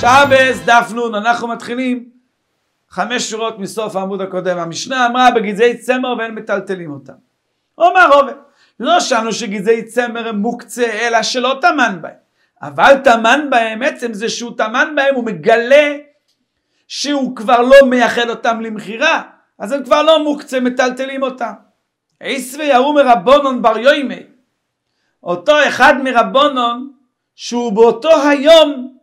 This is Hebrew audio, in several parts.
שבס דף נון, אנחנו מתחילים חמש שורות מסוף העמוד הקודם. המשנה אמרה בגזעי צמר ואין מטלטלים אותם. אומר עובד, לא שאלנו שגזעי צמר הם מוקצה, אלא שלא טמן בהם. אבל טמן בהם, עצם זה שהוא טמן בהם, הוא מגלה שהוא כבר לא מייחד אותם למכירה, אז הם כבר לא מוקצה, מטלטלים אותם. עשבי ההוא מרבונון בר יוימי, אותו אחד מרבונון, שהוא באותו היום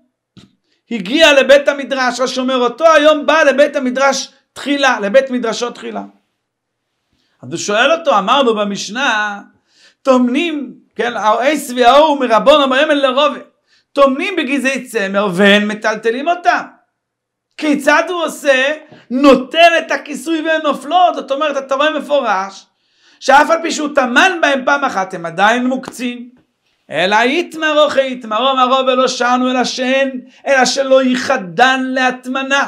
הגיע לבית המדרש, רש"י אומר, אותו היום בא לבית המדרש תחילה, לבית מדרשו תחילה. אז הוא שואל אותו, אמרנו במשנה, טומנים, כן, סבי האור מרבון המרמל לרובה, טומנים בגזעי צמר והן מטלטלים אותם. כיצד הוא עושה? נותן את הכיסוי והן נופלות, זאת אומרת, אתה רואה מפורש, שאף על פי שהוא טמן בהם פעם אחת, הם עדיין מוקצים, אלא יתמרוך יתמרו מרו ולא שענו אלא שאין, אלא שלא ייחדן להטמנה.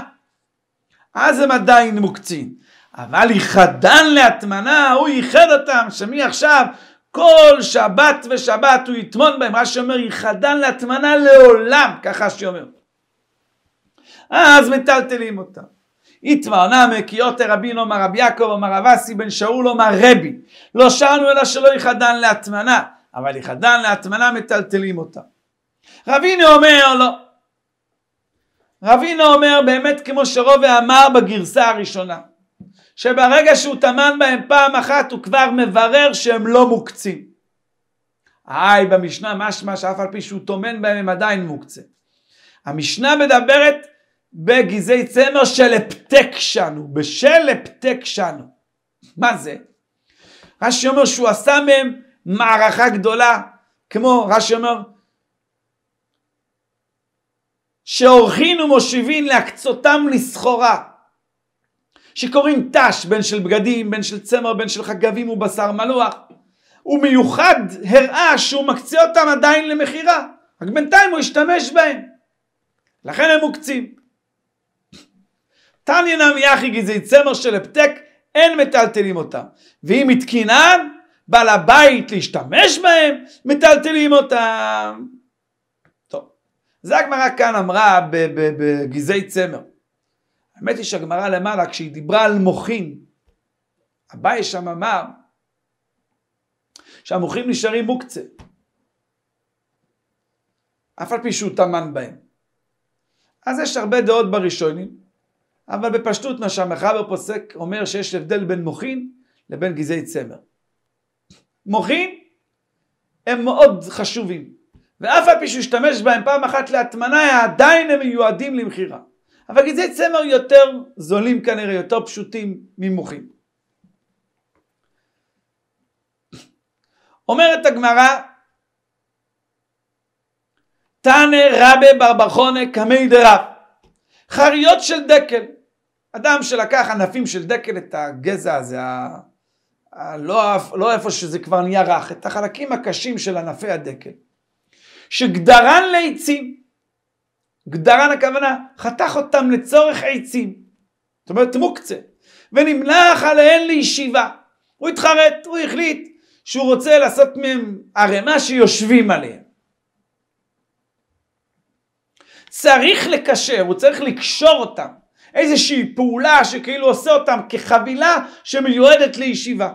אז הם עדיין מוקצים, אבל ייחדן להטמנה, הוא ייחד אותם, שמעכשיו כל שבת ושבת הוא יטמון בהם, מה שאומר ייחדן להטמנה לעולם, ככה שאומר. אז מטלטלים אותם. איתמרנה מקיאות רבין אומר רב יעקב אומר רב אסי בן שאול אומר רבי לא שאלנו אלא שלא יחדן להטמנה אבל יחדן להטמנה מטלטלים אותה. רבינו אומר לא. רבינו אומר באמת כמו שרובע אמר בגרסה הראשונה, שברגע שהוא טמן בהם פעם אחת הוא כבר מברר שהם לא מוקצים. היי במשנה משמע שאף על פי שהוא טומן בהם הם עדיין מוקצה. המשנה מדברת בגזעי צמר של שנו, בשל שנו. מה זה? רש"י אומר שהוא עשה מהם מערכה גדולה, כמו רש"י אומר, שעורכין ומושיבין להקצותם לסחורה, שקוראים תש, בין של בגדים, בין של צמר, בין של חגבים ובשר מלוח. ומיוחד הראה שהוא מקצה אותם עדיין למכירה, רק בינתיים הוא השתמש בהם. לכן הם מוקצים. תניא נמי יחי גזעי צמר של הפתק, אין מטלטלים אותם. ואם התקינן, בעל הבית להשתמש בהם, מטלטלים אותם. טוב, זה הגמרא כאן אמרה בגזעי צמר. האמת היא שהגמרא למעלה, כשהיא דיברה על מוחין, הבית שם אמר שהמוחים נשארים מוקצה. אף על פי שהוא טמן בהם. אז יש הרבה דעות בראשונים, אבל בפשטות מה שהמחבר פוסק אומר שיש הבדל בין מוחין לבין גזעי צמר. מוחין הם מאוד חשובים. ואף על פי שהוא השתמש בהם פעם אחת להטמנה, עדיין הם מיועדים למכירה. אבל גזעי צמר יותר זולים כנראה, יותר פשוטים ממוחין אומרת הגמרא, תנא רבה ברבחונה קמי דרב, חריות של דקל. אדם שלקח ענפים של דקל, את הגזע הזה, לא, לא איפה שזה כבר נהיה רך, את החלקים הקשים של ענפי הדקל, שגדרן לעצים, גדרן הכוונה, חתך אותם לצורך עצים, זאת אומרת מוקצה, ונמלח עליהן לישיבה. הוא התחרט, הוא החליט שהוא רוצה לעשות מהם ערימה שיושבים עליהם. צריך לקשר, הוא צריך לקשור אותם. איזושהי פעולה שכאילו עושה אותם כחבילה שמיועדת לישיבה.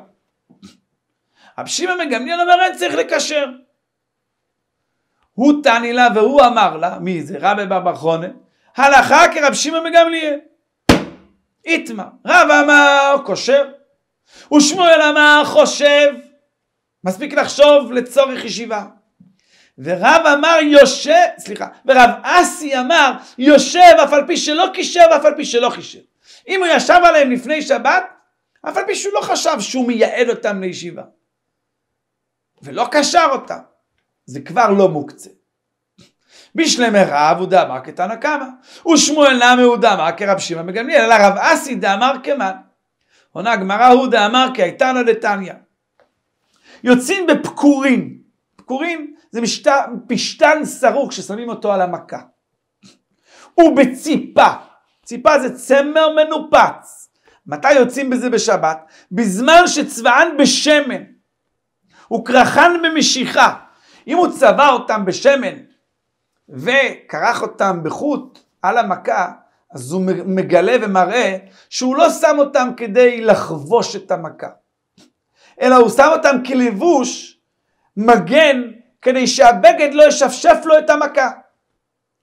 רבי שמעון בן גמליאל אומר אין צריך לקשר. הוא תני לה והוא אמר לה, מי זה? רבי בר בר חונה, הלכה כרב שמעון בן גמליאל. איתמה, רב אמר קושר, ושמואל אמר חושב, מספיק לחשוב לצורך ישיבה. ורב אמר יושב, סליחה, ורב אסי אמר יושב אף על פי שלא קישר ואף על פי שלא קישר. אם הוא ישב עליהם לפני שבת, אף על פי שהוא לא חשב שהוא מייעד אותם לישיבה. ולא קשר אותה, זה כבר לא מוקצה. בשלמי רב הוא דאמר כתנא קמא, ושמואל נמי הוא דאמר כרב שמע מגמליאל, אלא רב אסי דאמר כמן. עונה הגמרא הוא דאמר כאיתנא דתניא. יוצאים בפקורין, פקורין זה משת... פשתן סרוך ששמים אותו על המכה. ובציפה, ציפה זה צמר מנופץ. מתי יוצאים בזה בשבת? בזמן שצבען בשמן. הוא קרחן במשיכה. אם הוא צבע אותם בשמן וקרח אותם בחוט על המכה, אז הוא מגלה ומראה שהוא לא שם אותם כדי לחבוש את המכה, אלא הוא שם אותם כלבוש מגן כדי שהבגד לא ישפשף לו את המכה.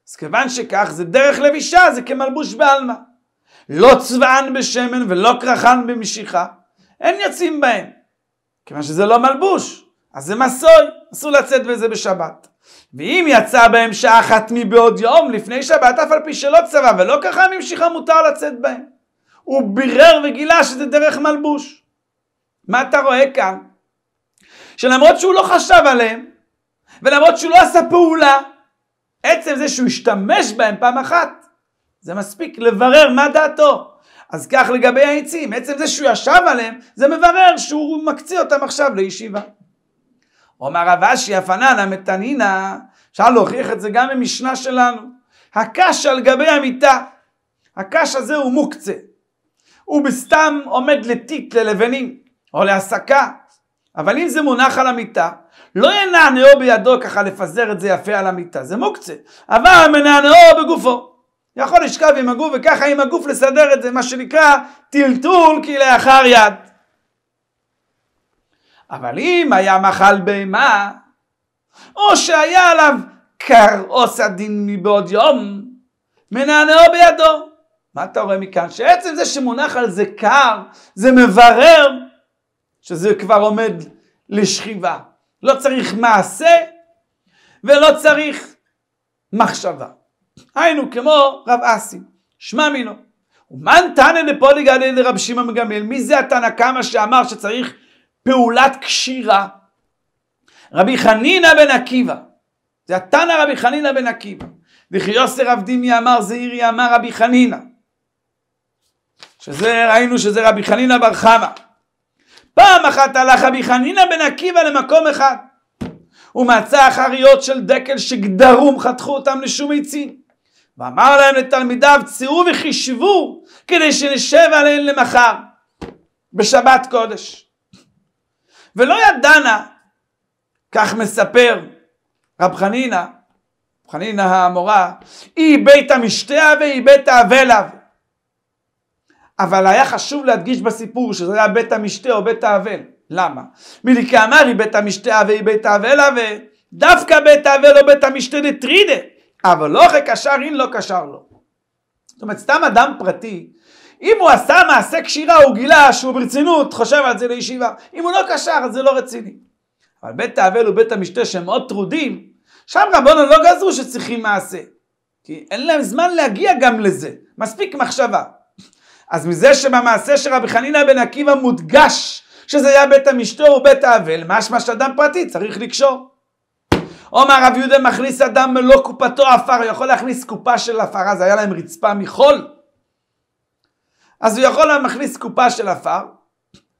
אז כיוון שכך, זה דרך לבישה, זה כמלבוש בעלמא. לא צבען בשמן ולא קרחן במשיכה, אין יוצאים בהם. כיוון שזה לא מלבוש, אז זה מסוי, אסור לצאת בזה בשבת. ואם יצא בהם שעה אחת מבעוד יום לפני שבת, אף על פי שלא צבא ולא ככה ממשיכה מותר לצאת בהם. הוא בירר וגילה שזה דרך מלבוש. מה אתה רואה כאן? שלמרות שהוא לא חשב עליהם, ולמרות שהוא לא עשה פעולה, עצם זה שהוא השתמש בהם פעם אחת, זה מספיק לברר מה דעתו. אז כך לגבי העצים, עצם זה שהוא ישב עליהם, זה מברר שהוא מקצה אותם עכשיו לישיבה. אומר רב אשי הפנן המתנינה, אפשר להוכיח את זה גם במשנה שלנו. הקש על גבי המיטה, הקש הזה הוא מוקצה. הוא בסתם עומד לטיט ללבנים או להסקה, אבל אם זה מונח על המיטה, לא ינענעו בידו ככה לפזר את זה יפה על המיטה, זה מוקצה, אבל מנענעו בגופו. יכול לשכב עם הגוף וככה עם הגוף לסדר את זה, מה שנקרא טלטול כלאחר יד. אבל אם היה מחל בהמה, או שהיה עליו כרעוס הדין מבעוד יום, מנענעו בידו. מה אתה רואה מכאן? שעצם זה שמונח על זה קר, זה מברר שזה כבר עומד לשכיבה. לא צריך מעשה ולא צריך מחשבה. היינו כמו רב אסי, שמע מינו. ומאן תנא לפולי גליל לרב שמעון מגמליאל? מי זה התנא קמא שאמר שצריך פעולת קשירה? רבי חנינא בן עקיבא. זה התנא רבי חנינא בן עקיבא. וכי יוסר דימי אמר זעירי אמר רבי חנינא. שזה, ראינו שזה רבי חנינא בר חמא. פעם אחת הלך רבי חנינא בן עקיבא למקום אחד. הוא מצא אחריות של דקל שגדרום חתכו אותם לשום עצים. ואמר להם לתלמידיו, צאו וחישבו כדי שנשב עליהם למחר, בשבת קודש. ולא ידענה, כך מספר רב חנינא, חנינא המורה, היא בית המשתה והיא בית האבליו. אבל היה חשוב להדגיש בסיפור שזה היה בית המשתה או בית האבל. למה? מליקאמר היא בית המשתה והיא בית האבלה ודווקא בית האבל או בית המשתה דטרידה. אבל לא אחרי קשר אין לא קשר לו. זאת אומרת, סתם אדם פרטי, אם הוא עשה מעשה קשירה, הוא גילה שהוא ברצינות חושב על זה לישיבה. אם הוא לא קשר, אז זה לא רציני. אבל בית האבל ובית המשתה שהם מאוד טרודים, שם רבונו לא גזרו שצריכים מעשה. כי אין להם זמן להגיע גם לזה. מספיק מחשבה. אז מזה שבמעשה של רבי חנינא בן עקיבא מודגש שזה היה בית המשתה ובית האבל, משמע שאדם פרטי צריך לקשור. עומר רב יהודה מכניס אדם מלוא קופתו עפר, הוא יכול להכניס קופה של עפר, אז היה להם רצפה מחול. אז הוא יכול להכניס קופה של עפר,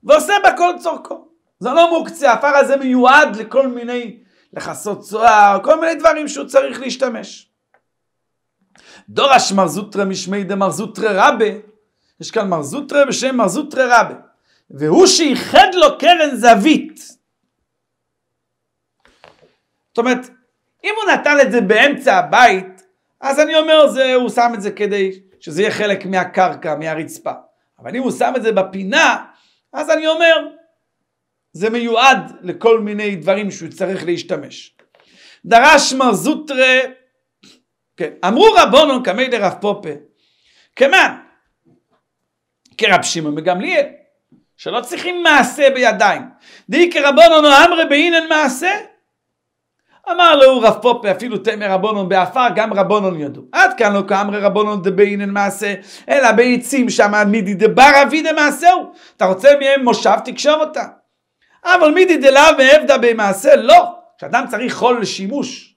ועושה בה כל צורכו. זה לא מוקצה, העפר הזה מיועד לכל מיני, לכסות צוהר, כל מיני דברים שהוא צריך להשתמש. דורש מרזוטרה משמי דמרזוטרה רבה, יש כאן מרזוטרה בשם מרזוטרה רבה, והוא שאיחד לו קרן זווית. זאת אומרת, אם הוא נתן את זה באמצע הבית, אז אני אומר, זה, הוא שם את זה כדי שזה יהיה חלק מהקרקע, מהרצפה. אבל אם הוא שם את זה בפינה, אז אני אומר, זה מיועד לכל מיני דברים שהוא צריך להשתמש. דרש מר זוטרה, כן, אמרו רבונו קמי דרב פופה, כמאן, כרב שמעון בגמליאל, שלא צריכים מעשה בידיים. דהי כרבונו נאמרי בהינן מעשה, אמר לו רב פופה אפילו תמר רבונון באפר, גם רבונון ידעו. עד כאן לא כאמרי רבונון דבעינן מעשה, אלא בעצים שמה מידי דבר אבי דמעשהו. אתה רוצה מהם מושב, תקשור אותה. אבל מידי דלאו מעבדה במעשה, לא. כשאדם צריך חול לשימוש,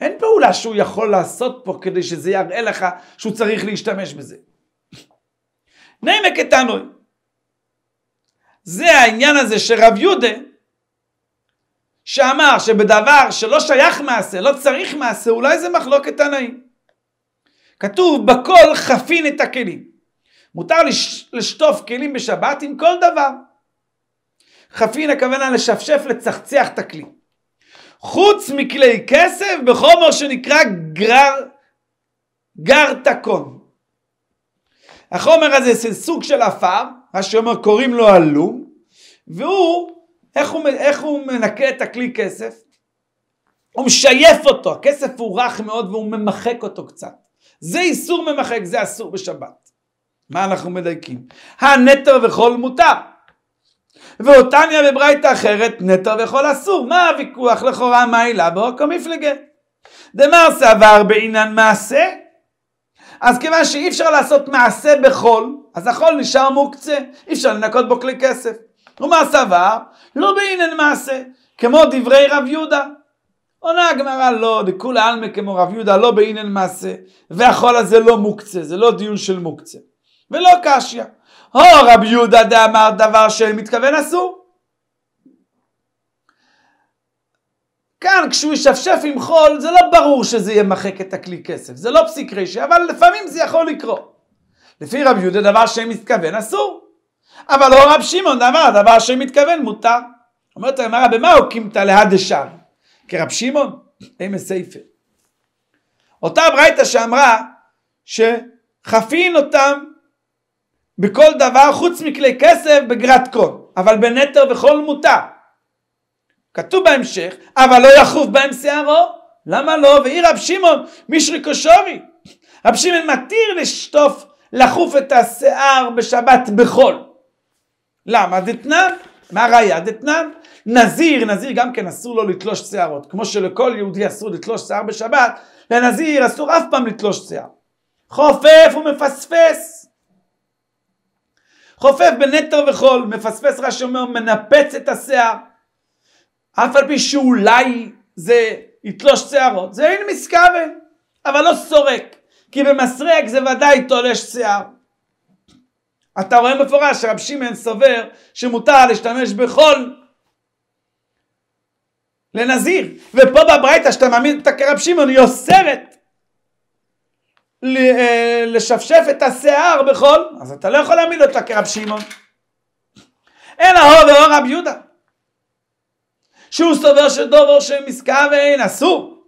אין פעולה שהוא יכול לעשות פה כדי שזה יראה לך שהוא צריך להשתמש בזה. נעמק את זה העניין הזה שרב יהודה שאמר שבדבר שלא שייך מעשה, לא צריך מעשה, אולי זה מחלוקת תנאים. כתוב, בכל חפין את הכלים. מותר לש... לשטוף כלים בשבת עם כל דבר. חפין הכוונה לשפשף, לצחצח את הכלי. חוץ מכלי כסף בחומר שנקרא גרר, גר תקון. החומר הזה זה סוג של עפר, מה שאומר קוראים לו עלום, והוא איך הוא, איך הוא מנקה את הכלי כסף? הוא משייף אותו, הכסף הוא רך מאוד והוא ממחק אותו קצת. זה איסור ממחק, זה אסור בשבת. מה אנחנו מדייקים? הנטר וחול מותר. ואותניה בברייתא אחרת, נטר וחול אסור. מה הוויכוח לכאורה, מה העילה בהוקו מפלגה? דמר סבר בעניין מעשה. אז כיוון שאי אפשר לעשות מעשה בחול, אז החול נשאר מוקצה, אי אפשר לנקות בו כלי כסף. ומה סבר? לא בעניין מעשה, כמו דברי רב יהודה. עונה הגמרא לא, דכולי עלמא כמו רב יהודה, לא בעניין מעשה, והחול הזה לא מוקצה, זה לא דיון של מוקצה. ולא קשיא. או רב יהודה דאמר דבר שמתכוון אסור. כאן כשהוא ישפשף עם חול זה לא ברור שזה ימחק את הכלי כסף, זה לא פסיק רשע, אבל לפעמים זה יכול לקרות. לפי רב יהודה דבר שמתכוון אסור. אבל לא רב שמעון דבר, דבר מתכוון מותר. אומרת הגמרא, במה הוקימת להדה שם? כרב שמעון? אימא סייפה. אותה ברייתא שאמרה שחפין אותם בכל דבר חוץ מכלי כסף בגרת קון, אבל בנטר וחול מותר. כתוב בהמשך, אבל לא יחוף בהם שערו, למה לא? ואי רב שמעון מישרי קושורי. רב שמעון מתיר לשטוף, לחוף את השיער בשבת בחול. למה? דתנן. מה הראיה? דתנן. נזיר, נזיר גם כן אסור לו לתלוש שערות. כמו שלכל יהודי אסור לתלוש שיער בשבת, לנזיר אסור אף פעם לתלוש שיער. חופף ומפספס. חופף בנטר וחול, מפספס רש"י אומר, מנפץ את השיער. אף על פי שאולי זה יתלוש שיערות, זה אין מסכבה, אבל לא סורק, כי במסרק זה ודאי תולש שיער. אתה רואה מפורש שרב שמען סובר שמותר להשתמש בחול לנזיר, ופה בברייתא שאתה מאמין אותה כרב שמען היא אוסרת אה, לשפשף את השיער בחול, אז אתה לא יכול להעמיד אותה כרב שמען אלא הו ואו רב יהודה, שהוא סובר שדובר שמזכה ואין אסור.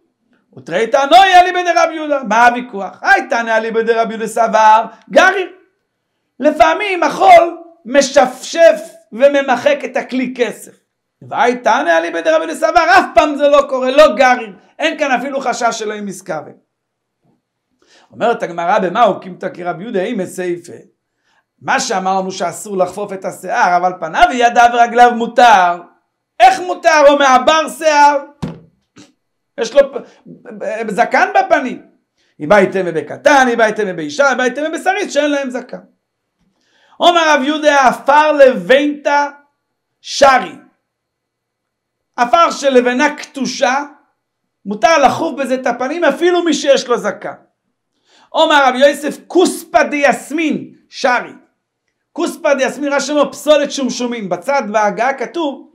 ותראי תענו יהיה לי אליבא רב יהודה. מה הוויכוח? היי תענה אליבא רב יהודה סבר גריר. לפעמים החול משפשף וממחק את הכלי כסף. ואי תענה עלי בדי רבי לסבר, אף פעם זה לא קורה, לא גרים, אין כאן אפילו חשש שלא עם עסקאווה. אומרת הגמרא, במה הוקים תקי רבי יהודה, אם מסייפה. מה שאמרנו שאסור לחפוף את השיער, אבל פניו ידיו ורגליו מותר. איך מותר? הוא מעבר שיער. יש לו זקן בפנים. אם בא הייתם בקטן, אם בא הייתם באישה, אם בא הייתם בשרית, שאין להם זקן. אומר רב יהודה עפר לבנתה שרי. עפר של לבנה קטושה, מותר לחוב בזה את הפנים אפילו מי שיש לו זקן. עומר רב יוסף כוספא דיסמין שרי. כוספא דיסמין רש"י אומר פסולת שומשומים. בצד בהגה כתוב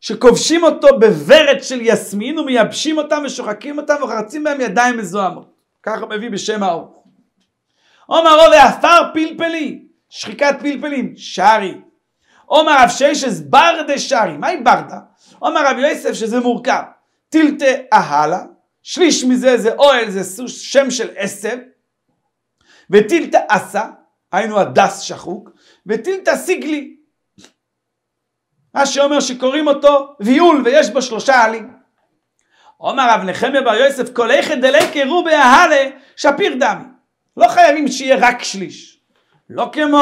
שכובשים אותו בוורד של יסמין ומייבשים אותם ושוחקים אותם וחרצים בהם ידיים מזוהמות. ככה מביא בשם האור. עומר רוב עפר פלפלי. שחיקת פלפלים, שרי. עומר רב שישס ברדה שרי, מהי ברדה? עומר רב יוסף שזה מורכב, טילטה אהלה, שליש מזה זה אוהל, זה שם של עשב, וטילטה אסה, היינו הדס שחוק, וטילטה סיגלי, מה שאומר שקוראים אותו ויול ויש בו שלושה עלים. עומר רב נחמיה בר יוסף כל איכת דליקא רובי אהלה שפיר דמי. לא חייבים שיהיה רק שליש. לא כמו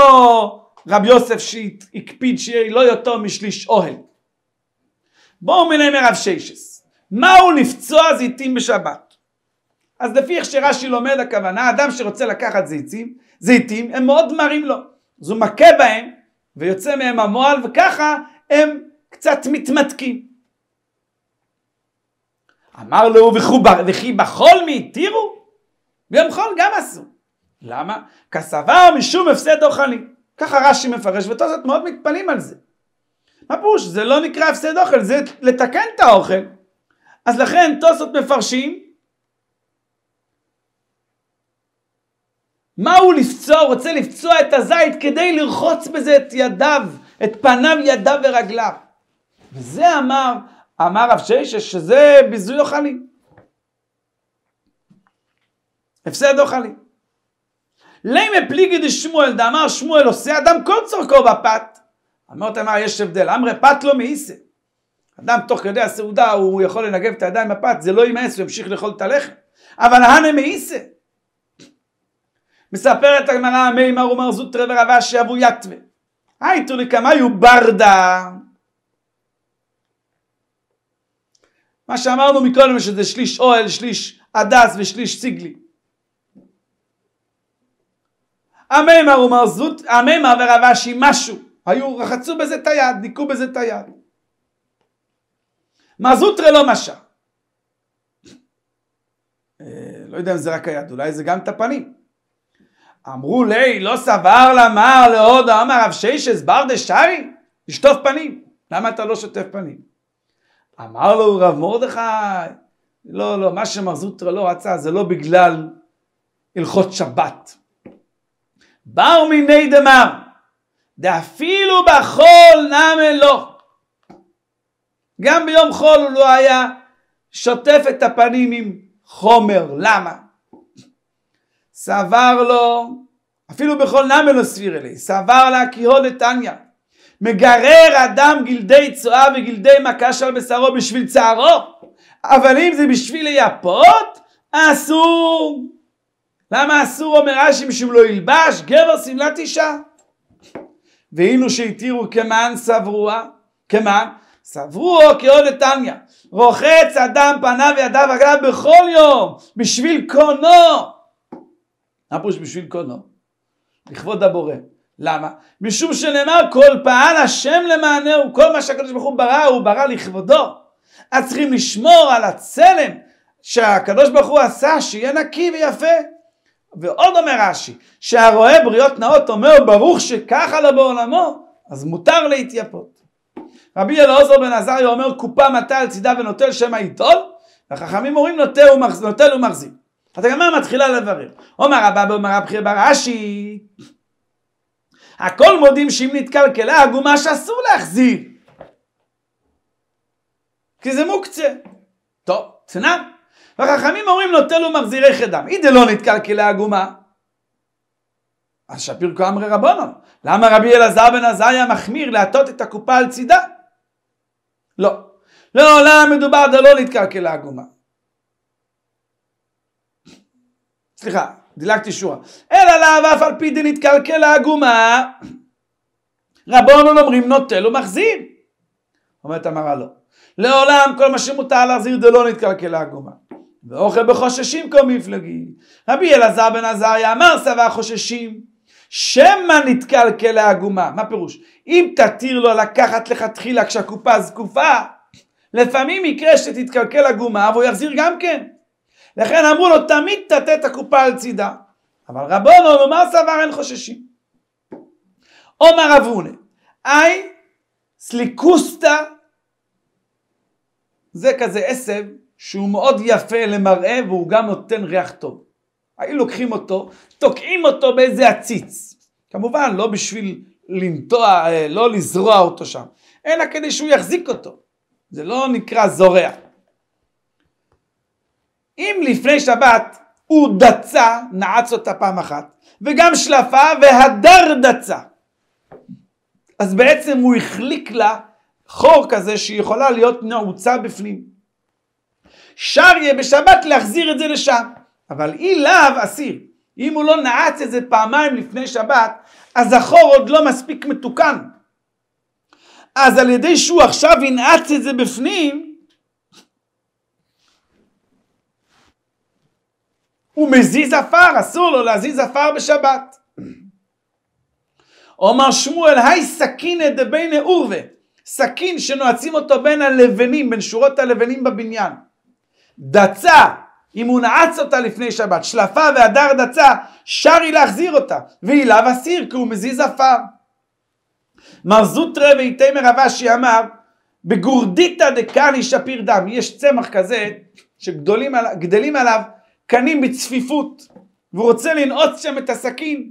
רבי יוסף שהקפיד שיהיה לא יותר משליש אוהל. בואו מנה מרב ששס, מהו לפצוע זיתים בשבת? אז לפי איך שרש"י לומד הכוונה, אדם שרוצה לקחת זיתים, זיתים הם מאוד מרים לו, אז הוא מכה בהם ויוצא מהם המועל וככה הם קצת מתמתקים. אמר לו וכי בחול מי התירו? ביום חול גם אסור. למה? כסבר משום הפסד אוכל לי. ככה רש"י מפרש, ותוספות מאוד מתפלאים על זה. מה פירוש? זה לא נקרא הפסד אוכל, זה לתקן את האוכל. אז לכן תוספות מפרשים מה הוא לפצוע? הוא רוצה לפצוע את הזית כדי לרחוץ בזה את ידיו, את פניו, ידיו ורגליו. וזה אמר, אמר רב ששש, שזה ביזוי אוכלים. הפסד אוכלים. לימי פליגי דשמואל דאמר שמואל עושה אדם כל צורכו בפת. אמרת מה יש הבדל, אמרי פת לא מאיסה. אדם תוך כדי הסעודה הוא יכול לנגב את הידיים בפת, זה לא יימאס, הוא ימשיך לאכול את הלחם. אבל הנה מאיסה. מספרת הגמרא מר ומר זוט זוטרא ורבה שיבו יתווה. היי הייתו יו ברדה. מה שאמרנו מקודם שזה שליש אוהל, שליש הדס ושליש סיגלי. המימר, הוא אומר, זאת, המימר ורבשי משהו. היו, רחצו בזה את היד, ניקו בזה את היד. מזוטרה לא משה. אה, לא יודע אם זה רק היד, אולי זה גם את הפנים. אמרו לי, לא סבר למר לעוד אמר רב שישס בר דשארי? לשטוף פנים. למה אתה לא שוטף פנים? אמר לו רב מרדכי, לא, לא, מה שמרזוטרה לא רצה זה לא בגלל הלכות שבת. באו מיני דמם, דאפילו בחול נאמן לו. גם ביום חול הוא לא היה שוטף את הפנים עם חומר, למה? סבר לו, אפילו בכל נאמן לא סביר אלי, סבר לה כי הוד נתניא. מגרר אדם גלדי צואה וגלדי מקש על בשרו בשביל צערו, אבל אם זה בשביל ליפות, אסור. למה אסור אומר רש"י משום לא ילבש גבר שמלת אישה? ואילו שהתירו כמען סברוה, כמען סברו כעוד נתניא, רוחץ אדם פניו ידיו אגב בכל יום בשביל קונו. מה פירוש בשביל קונו? לכבוד הבורא. למה? משום שנאמר כל פעל השם למענהו, כל מה שהקדוש ברוך הוא ברא הוא ברא לכבודו. אז צריכים לשמור על הצלם שהקדוש ברוך הוא עשה שיהיה נקי ויפה. ועוד אומר רש"י, שהרואה בריאות נאות אומר ברוך שככה לו בעולמו, אז מותר להתייפות. רבי אלעוזר בן עזריה אומר קופה מטה על צידה ונוטל שמא יטול, והחכמים אומרים נוטל ומחזיק. אז הגמרא מתחילה לברר. אומר הבבא, אומר הבכיר ברש"י, הכל מודים שאם נתקלקלה הגומה שאסור להחזיר. כי זה מוקצה. טוב, תנא. והחכמים אומרים לו תלו מחזירי חדם, אידה לא נתקלקלה עגומה. אז שפיר כאמרי רבונו, למה רבי אלעזר בן עזריה מחמיר להטות את הקופה על צידה? לא. לא, לא, מדובר דלא להתקלקלה עגומה. סליחה, דילגתי שורה. אלא לאו אף על פי דנתקלקלה עגומה. רבונו אומרים נוטל ומחזיר. אומרת המראה לא. לעולם כל מה שמותר להחזיר דלא נתקלקלה עגומה. ואוכל בחוששים כל מפלגי. רבי אלעזר בן עזריה אמר סבא חוששים, שמא נתקל כלא העגומה. מה פירוש? אם תתיר לו לקחת לכתחילה כשהקופה זקופה, לפעמים יקרה שתתקלקל עגומה והוא יחזיר גם כן. לכן אמרו לו תמיד תטה את הקופה על צידה. אבל רבונו לומר סבר אין חוששים. עומר אבונה, אי סליקוסטה זה כזה עשב שהוא מאוד יפה למראה והוא גם נותן ריח טוב. היו לוקחים אותו, תוקעים אותו באיזה עציץ. כמובן, לא בשביל לנטוע, אה, לא לזרוע אותו שם, אלא כדי שהוא יחזיק אותו. זה לא נקרא זורע. אם לפני שבת הוא דצה, נעץ אותה פעם אחת, וגם שלפה והדר דצה. אז בעצם הוא החליק לה חור כזה שהיא יכולה להיות נעוצה בפנים. שר יהיה בשבת להחזיר את זה לשם. אבל אי לאו אסיר. אם הוא לא נעץ את זה פעמיים לפני שבת, אז החור עוד לא מספיק מתוקן. אז על ידי שהוא עכשיו ינעץ את זה בפנים, הוא מזיז עפר, אסור לו להזיז עפר בשבת. אומר שמואל, היי סכינא דבינא אורווה, סכין שנועצים אותו בין הלבנים, בין שורות הלבנים בבניין. דצה, אם הוא נעץ אותה לפני שבת, שלפה והדר דצה, שר היא להחזיר אותה, לאו אסיר, כי הוא מזיז עפר. מר זוטרה ואיתמר אבשי אמר, בגורדיתא דקני שפיר דם, יש צמח כזה שגדלים על, עליו קנים בצפיפות, והוא רוצה לנעוץ שם את הסכין,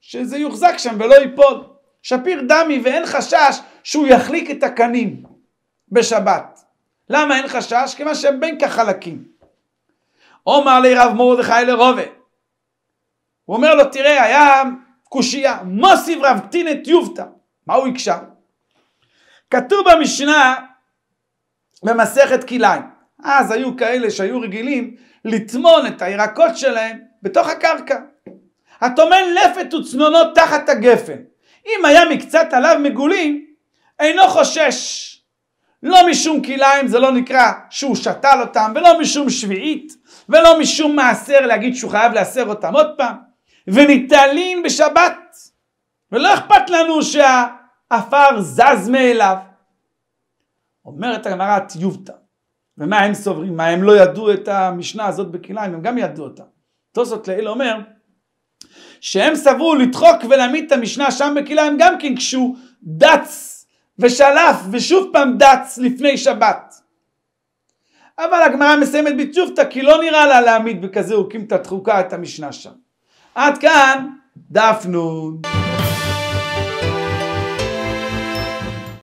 שזה יוחזק שם ולא ייפול. שפיר דמי ואין חשש שהוא יחליק את הקנים בשבת. למה אין חשש? כיוון שהם בין חלקים. אומר לי רב מרדכי לרובה. הוא אומר לו, תראה, היה קושייה, מוסיב רב טינת יובטה. מה הוא הקשה? כתוב במשנה במסכת כליים. אז היו כאלה שהיו רגילים לטמון את הירקות שלהם בתוך הקרקע. הטומן לפת וצנונות תחת הגפן. אם היה מקצת עליו מגולים, אינו חושש לא משום כלאיים זה לא נקרא שהוא שתל אותם, ולא משום שביעית, ולא משום מעשר להגיד שהוא חייב להסר אותם עוד פעם, וניטלין בשבת, ולא אכפת לנו שהעפר זז מאליו. אומרת הגמרא טיובתא, ומה הם סוברים? מה הם לא ידעו את המשנה הזאת בכלאיים? הם גם ידעו אותה. תוספות לעיל אומר שהם סברו לדחוק ולהעמיד את המשנה שם בכלאיים גם כן כשהוא דץ ושלף ושוב פעם דץ לפני שבת. אבל הגמרא מסיימת בצ'ופתא כי לא נראה לה להעמיד בכזה הוקים את התחוקה את המשנה שם. עד כאן דף נ'.